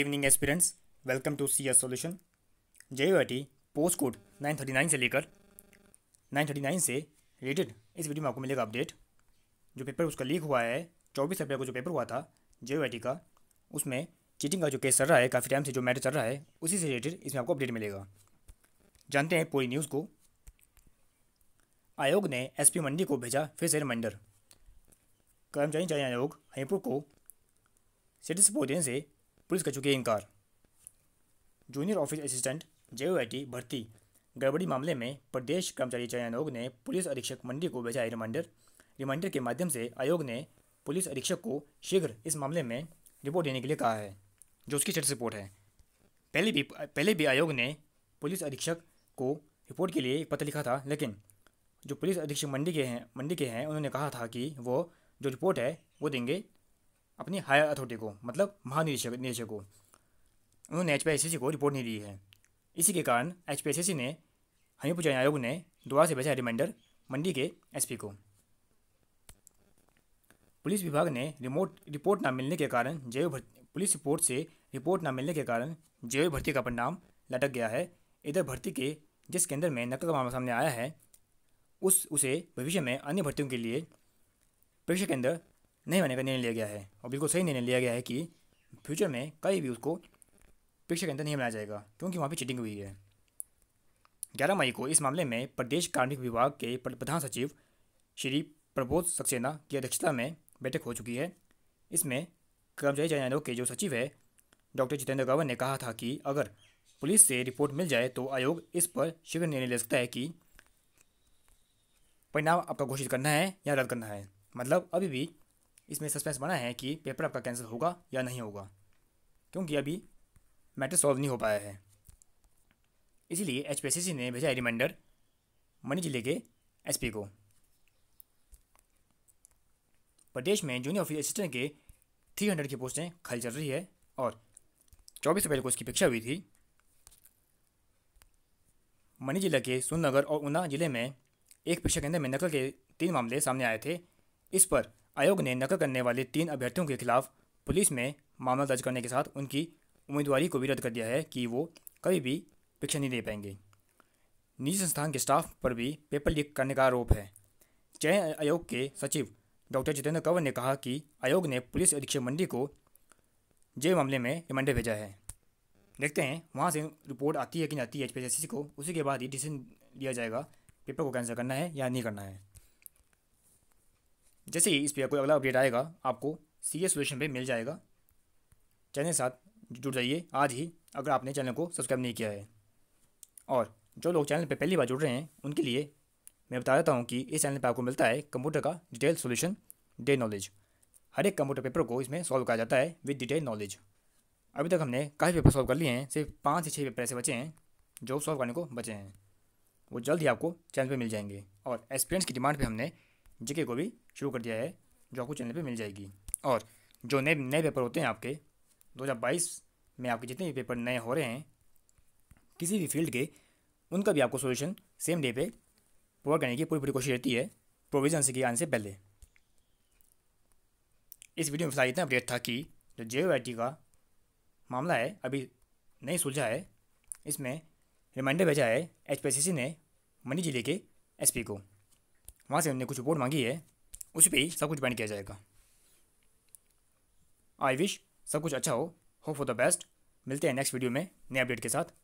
evening aspirants welcome to C S solution J I post code 939 से लेकर 939 से related इस वीडियो में आपको मिलेगा अपडेट जो पेपर उसका लीक हुआ है 24 अप्रैल को जो पेपर हुआ था जे का उसमें चीटिंग का जो केस चल रहा है काफ़ी टाइम से जो मैटर चल रहा है उसी से रिलेटेड इसमें आपको अपडेट मिलेगा जानते हैं पूरी न्यूज़ को आयोग ने पी मंडी को भेजा फिर से रिमाइंडर कर्मचारी चयन आयोग हमीरपुर को सिटी सपोर्ट देने से पुलिस कर चुकी है इनकार जूनियर ऑफिस असिस्टेंट जे भर्ती गड़बड़ी मामले में प्रदेश कर्मचारी चयन आयोग ने पुलिस अधीक्षक मंडी को भेजा है रिमाइंडर रिमाइंडर के माध्यम से आयोग ने पुलिस अधीक्षक को शीघ्र इस मामले में रिपोर्ट देने के लिए कहा है जो उसकी चर्च रिपोर्ट है पहले भी पहले भी आयोग ने पुलिस अधीक्षक को रिपोर्ट के लिए एक पत्र लिखा था लेकिन जो पुलिस अधीक्षक मंडी के हैं मंडी के हैं उन्होंने कहा था कि वो जो रिपोर्ट है वो देंगे अपनी हायर अथॉरिटी को मतलब महानिदेशक निदेशक को उन्होंने एच को रिपोर्ट नहीं दी है इसी के कारण एच ने हमीपुर चयन आयोग ने दोबारा से भेजा रिमाइंडर मंडी के एस को पुलिस विभाग ने रिमोट रिपोर्ट ना मिलने के कारण जैव भर्ती पुलिस रिपोर्ट से रिपोर्ट ना मिलने के कारण जैव भर्ती का परिणाम लटक गया है इधर भर्ती के जिस केंद्र में नकल का मामला सामने आया है उस उसे भविष्य में अन्य भर्तियों के लिए परीक्षा केंद्र नहीं होने का निर्णय लिया गया है और बिल्कुल सही निर्णय लिया गया है कि फ्यूचर में कहीं भी उसको पिक्चर के अंदर नहीं बनाया जाएगा क्योंकि वहाँ पर चीटिंग हुई है ग्यारह मई को इस मामले में प्रदेश कार्मिक विभाग के प्रधान सचिव श्री प्रबोध सक्सेना की अध्यक्षता में बैठक हो चुकी है इसमें कर्मचारी चयन आयोग के जो सचिव है डॉक्टर जितेंद्र गावर ने कहा था कि अगर पुलिस से रिपोर्ट मिल जाए तो आयोग इस पर शीघ्र निर्णय ले सकता है कि परिणाम आपका घोषित करना है या रद्द करना है मतलब अभी भी इसमें सस्पेंस बना है कि पेपर आपका कैंसिल होगा या नहीं होगा क्योंकि अभी मैटर सॉल्व नहीं हो पाया है इसीलिए एच ने भेजा रिमाइंडर मनी जिले के एस को प्रदेश में जूनियर ऑफिस असिस्टेंट के थ्री हंड्रेड की पोस्टें खाली चल रही है और चौबीस अप्रैल को इसकी परीक्षा हुई थी मनी जिले के सोननगर और ऊना जिले में एक परीक्षा केंद्र में नकल के तीन मामले सामने आए थे इस पर आयोग ने नकल करने वाले तीन अभ्यर्थियों के खिलाफ पुलिस में मामला दर्ज करने के साथ उनकी उम्मीदवारी को भी रद्द कर दिया है कि वो कभी भी परीक्षा नहीं दे पाएंगे निजी संस्थान के स्टाफ पर भी पेपर लीक करने का आरोप है चयन आयोग के सचिव डॉक्टर जितेंद्र कंवर ने कहा कि आयोग ने पुलिस अधीक्षक मंडी को जे मामले में रिमांडर भेजा है देखते हैं वहाँ से रिपोर्ट आती है कि नहीं आती है एच को उसी के बाद ही डिसीजन लिया जाएगा पेपर को कैंसिल करना है या नहीं करना है जैसे ही इस पर कोई अगला अपडेट आएगा आपको सी ए सोल्यूशन पर मिल जाएगा चैनल के साथ जुड़ जाइए आज ही अगर आपने चैनल को सब्सक्राइब नहीं किया है और जो लोग चैनल पर पहली बार जुड़ रहे हैं उनके लिए मैं बता देता हूँ कि इस चैनल पर आपको मिलता है कंप्यूटर का डिटेल सोल्यूशन डे नॉलेज हर एक कंप्यूटर पेपर को इसमें सॉल्व किया जाता है विद डिटेल नॉलेज अभी तक हमने काफ़ी पेपर सॉल्व कर लिए हैं सिर्फ पाँच से छः पेपर ऐसे बचे हैं जो सॉल्व करने को बचे हैं वो जल्द ही आपको चैनल पर मिल जाएंगे और एक्सपीरियंस की डिमांड पर हमने जीके को भी शुरू कर दिया है जो आपको चैनल पे मिल जाएगी और जो नए नए पेपर होते हैं आपके 2022 में आपके जितने भी पेपर नए हो रहे हैं किसी भी फील्ड के उनका भी आपको सोल्यूशन सेम डे पे प्रोवाइड करने की पूरी पूरी कोशिश रहती है प्रोविजन से आने से पहले इस वीडियो में फिलहाल इतना अपडेट था कि जो जे का मामला है अभी नहीं सुलझा है इसमें रिमाइंडर भेजा है एच ने मनी जिले के एसपी को वहाँ से हमने कुछ रिपोर्ट मांगी है उसी पे ही सब कुछ डिपेंड किया जाएगा आई विश सब कुछ अच्छा हो होप फॉर द बेस्ट मिलते हैं नेक्स्ट वीडियो में नए अपडेट के साथ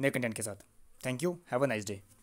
नए कंटेंट के साथ thank you have a nice day